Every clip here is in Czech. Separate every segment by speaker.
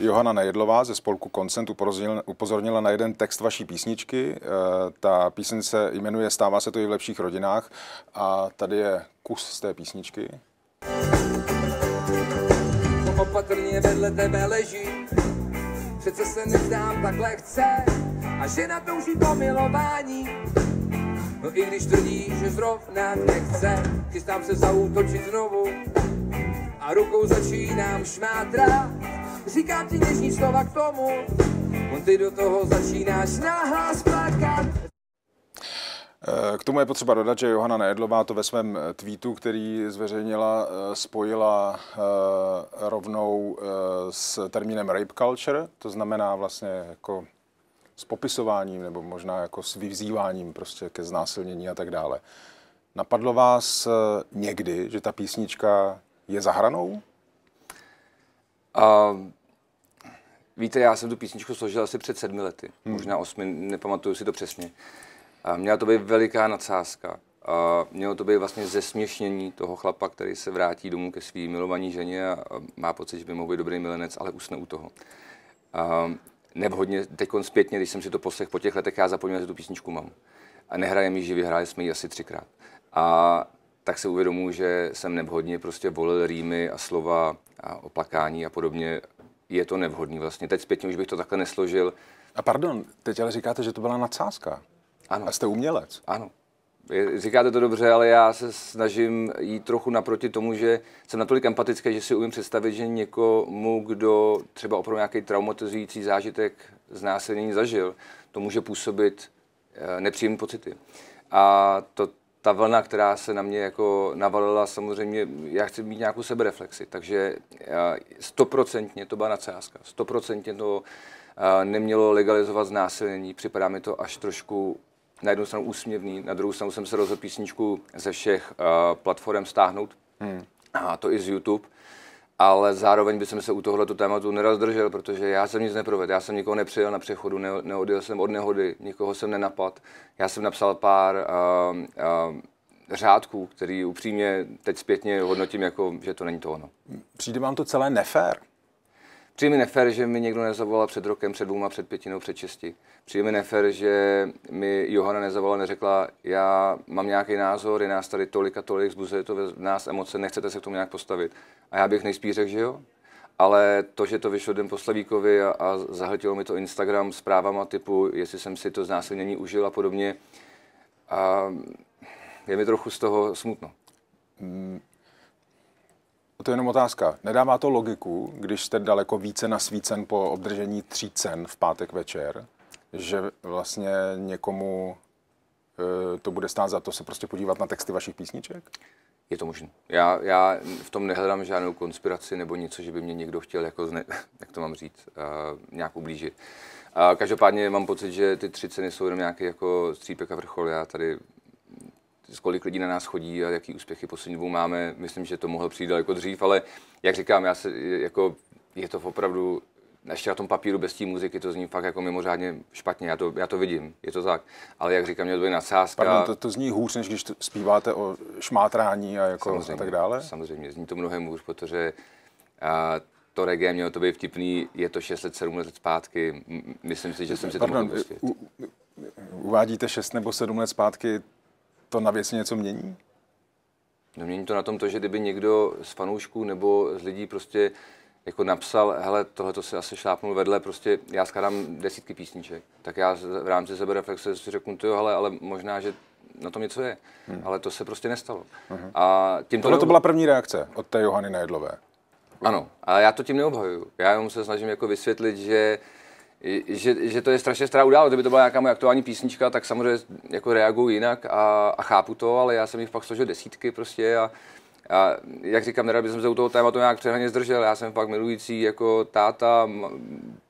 Speaker 1: Johana Nejedlová ze spolku Koncent upozornila na jeden text vaší písničky. Eh, ta píseň se jmenuje Stává se to i v lepších rodinách a tady je kus z té písničky.
Speaker 2: Opatrně vedle tebe leží, přece se nezdám tak lehce a žena touží po milování. No i když tvrdí, že zrovna nechce, chystám se zautočit znovu a rukou začínám šmátrat Říkám ti něžní slova k tomu, on ty do toho začínáš nahlas plakat.
Speaker 1: Eh, k tomu je potřeba dodat, že Johana Nejedlová to ve svém eh, tweetu, který zveřejnila, eh, spojila rovnou s termínem rape culture, to znamená vlastně jako s popisováním nebo možná jako s vyvzýváním prostě ke znásilnění a tak dále. Napadlo vás někdy, že ta písnička je za hranou? A
Speaker 2: víte, já jsem tu písničku složil asi před sedmi lety, hmm. možná osmi, nepamatuju si to přesně. A měla to být veliká nadsázka. A mělo to být vlastně zesměšnění toho chlapa, který se vrátí domů ke své milovaní ženě a má pocit, že by mohl být dobrý milenec, ale usne u toho. A nevhodně, teď zpětně, když jsem si to poslech po těch letech, já zapomněl, že tu písničku mám. A nehraje mi živě, hráli jsme ji asi třikrát. A tak se uvědomuji, že jsem nevhodně prostě volil rýmy a slova a oplakání a podobně. Je to nevhodný vlastně. Teď zpětně už bych to takhle nesložil. A pardon, teď ale říkáte, že to byla nadsázka. Ano. A jste umělec. Ano. Říkáte to dobře, ale já se snažím jít trochu naproti tomu, že jsem natolik empatický, že si umím představit, že někomu, kdo třeba opravdu nějaký traumatizující zážitek znásilnění zažil, to může působit eh, nepříjemné pocity. A to ta vlna, která se na mě jako navalila, samozřejmě, já chci mít nějakou sebereflexi, takže eh, stoprocentně to byla nadsázka, stoprocentně to eh, nemělo legalizovat znásilnění, připadá mi to až trošku na jednu stranu úsměvný, na druhou stranu jsem se rozhodl písničku ze všech eh, platform stáhnout, hmm. a to i z YouTube, ale zároveň bych se u tohoto tématu nerozdržel, protože já jsem nic neprovedl, já jsem nikoho nepřijel na přechodu, ne, neodjel jsem od nehody, nikoho jsem nenapad. Já jsem napsal pár uh, uh, řádků, který upřímně teď zpětně hodnotím, jako, že to není to ono.
Speaker 1: Přijde vám to celé nefér?
Speaker 2: Přijde mi nefér, že mi někdo nezavolal před rokem, před dvouma, před pětinou, před šesti. Přijde mi nefér, že mi Johana nezavolala, neřekla, já mám nějaký názor, je nás tady tolik a tolik, zbuzuje to v nás emoce, nechcete se k tomu nějak postavit. A já bych nejspíš řekl, že jo. Ale to, že to vyšlo den po Slavíkovi a, a zahltilo mi to Instagram s právama typu, jestli jsem si to znásilnění užil a podobně, a je mi trochu z toho
Speaker 1: smutno to je jenom otázka. Nedává to logiku, když jste daleko více nasvícen po obdržení tří cen v pátek večer, že vlastně někomu e, to bude stát za to se prostě podívat na texty vašich písniček? Je to možné.
Speaker 2: Já, já v tom nehledám žádnou konspiraci nebo něco, že by mě někdo chtěl, jako zne, jak to mám říct, uh, nějak ublížit. Uh, každopádně mám pocit, že ty tři ceny jsou jenom nějaký jako střípek a vrchol. Já tady kolik lidí na nás chodí a jaký úspěchy poslední dvou máme. Myslím, že to mohlo přijít daleko dřív, ale jak říkám, já se, jako, je to opravdu ještě na tom papíru bez té muziky to zní fakt jako mimořádně špatně, já to, já to vidím, je to tak. Ale jak říkám, mě to je nadsázka. Pardon, to,
Speaker 1: to zní hůř, než když zpíváte o šmátrání a, jako samozřejmě,
Speaker 2: a tak dále? Samozřejmě, zní to mnohem hůř, protože a, to reggae mělo to být vtipný, je to 6 let, 7 let zpátky, myslím si, že jsem si Pardon, to mohl
Speaker 1: U, uvádíte 6 nebo 7 let zpátky, to na věci něco mění?
Speaker 2: No mění to na tom to, že kdyby někdo z fanoušků nebo z lidí prostě jako napsal, hele, tohle to se asi šlápnul vedle, prostě já skládám desítky písniček, tak já v rámci sebereflexe si řeknu, jo, hele, ale možná, že na tom něco je. Hmm. Ale to se prostě nestalo. Hmm. A tím Tohle to byla první
Speaker 1: reakce od té Johany Nejedlové. Ano,
Speaker 2: ale já to tím neobhajuju. Já jenom se snažím jako vysvětlit, že uh, že, že to je strašně stará událost. Kdyby to byla nějaká moje aktuální písnička, tak samozřejmě jako reaguju jinak a, a chápu to, ale já jsem jich pak složil desítky prostě a, a jak říkám, nerad bych se u toho tématu nějak přehnaně zdržel. Já jsem fakt milující jako táta,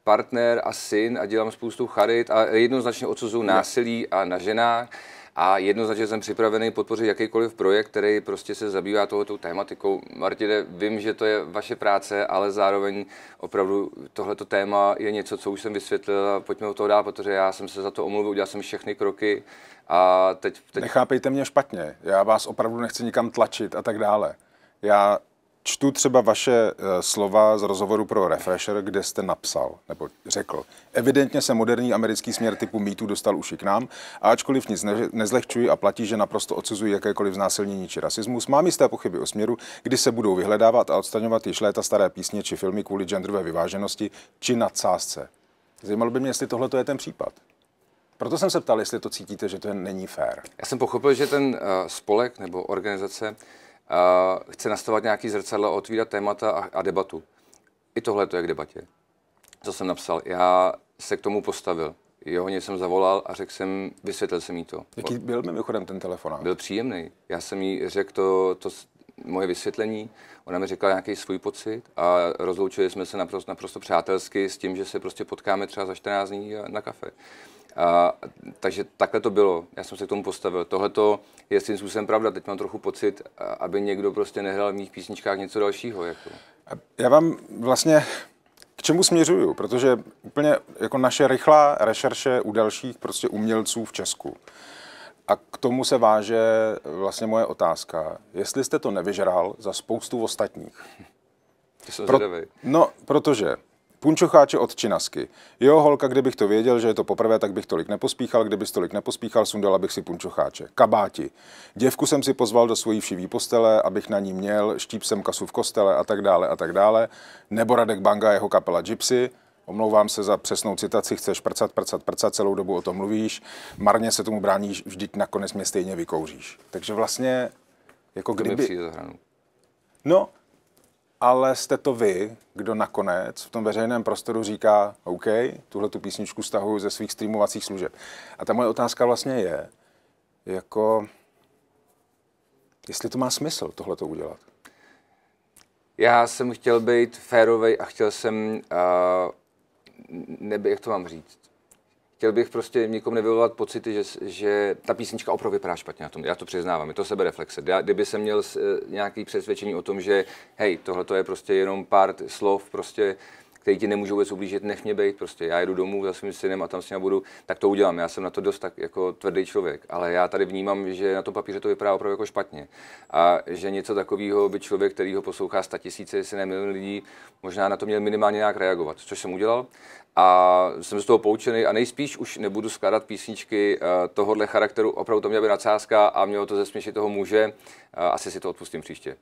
Speaker 2: partner a syn a dělám spoustu charit a jednoznačně odsuzuju násilí a na ženách a jednoznačně jsem připravený podpořit jakýkoliv projekt, který prostě se zabývá tohoto tématikou. Martine, vím, že to je vaše práce, ale zároveň opravdu tohleto téma je něco, co už jsem vysvětlil, pojďme o toho dál, protože já jsem se za to omluvil, udělal jsem všechny kroky
Speaker 1: a teď, teď... Nechápejte mě špatně, já vás opravdu nechci nikam tlačit a tak dále. Já čtu třeba vaše eh, slova z rozhovoru pro Refresher, kde jste napsal, nebo řekl, evidentně se moderní americký směr typu mýtu dostal uši k nám, a ačkoliv nic ne- nezlehčuji a platí, že naprosto odsuzuji jakékoliv znásilnění či rasismus, mám jisté pochyby o směru, kdy se budou vyhledávat a odstaňovat již léta staré písně či filmy kvůli genderové vyváženosti či nadsázce. Zajímalo by mě, jestli tohle je ten případ. Proto jsem se ptal, jestli to cítíte, že to není fér.
Speaker 2: Já jsem pochopil, že ten eh, spolek nebo organizace chce nastavovat nějaký zrcadlo, otvírat témata a, a debatu. I tohle to je k debatě. Co jsem napsal? Já se k tomu postavil. Jo, něj jsem zavolal a řekl jsem, vysvětlil jsem jí to.
Speaker 1: Jaký byl mimochodem ten telefon?
Speaker 2: Byl příjemný. Já jsem jí řekl to, to moje vysvětlení, ona mi řekla nějaký svůj pocit a rozloučili jsme se naprosto, naprosto přátelsky s tím, že se prostě potkáme třeba za 14 dní na kafe. A, takže takhle to bylo, já jsem se k tomu postavil. Tohle je tím způsobem pravda, teď mám trochu pocit, aby někdo prostě nehrál v mých písničkách něco dalšího. Jako.
Speaker 1: Já vám vlastně k čemu směřuju, protože úplně jako naše rychlá rešerše u dalších prostě umělců v Česku. A k tomu se váže vlastně moje otázka, jestli jste to nevyžral za spoustu ostatních. Pro, no, protože Punčocháče od Činasky. Jo, holka, kdybych to věděl, že je to poprvé, tak bych tolik nepospíchal, kdybych tolik nepospíchal, sundala bych si punčocháče. Kabáti. Děvku jsem si pozval do svojí všivý postele, abych na ní měl, štíp jsem kasu v kostele a tak dále a tak dále. Nebo Radek Banga, jeho kapela Gypsy. Omlouvám se za přesnou citaci, chceš prcat, prcat, prcat, celou dobu o tom mluvíš, marně se tomu bráníš, vždyť nakonec mě stejně vykouříš. Takže vlastně, jako kdyby... No, ale jste to vy, kdo nakonec v tom veřejném prostoru říká, OK, tuhle tu písničku stahuju ze svých streamovacích služeb. A ta moje otázka vlastně je, jako, jestli to má smysl tohle to udělat.
Speaker 2: Já jsem chtěl být férový a chtěl jsem, uh, neby, jak to mám říct, chtěl bych prostě nikomu nevyvolovat pocity, že, že ta písnička opravdu vypadá špatně na tom. Já to přiznávám, je to sebereflexe. Já, kdyby jsem měl nějaký přesvědčení o tom, že hej, tohle je prostě jenom pár slov, prostě který ti nemůžou vůbec ublížit, nech mě být, prostě já jedu domů za svým synem a tam s ním budu, tak to udělám. Já jsem na to dost tak jako tvrdý člověk, ale já tady vnímám, že na tom papíře to vypadá opravdu jako špatně. A že něco takového by člověk, který ho poslouchá sta tisíce, jestli ne milion lidí, možná na to měl minimálně nějak reagovat, což jsem udělal. A jsem z toho poučený a nejspíš už nebudu skládat písničky eh, tohohle charakteru. Opravdu to měla by nadsázka a mělo to zesměšit toho muže. Eh, asi si to odpustím příště.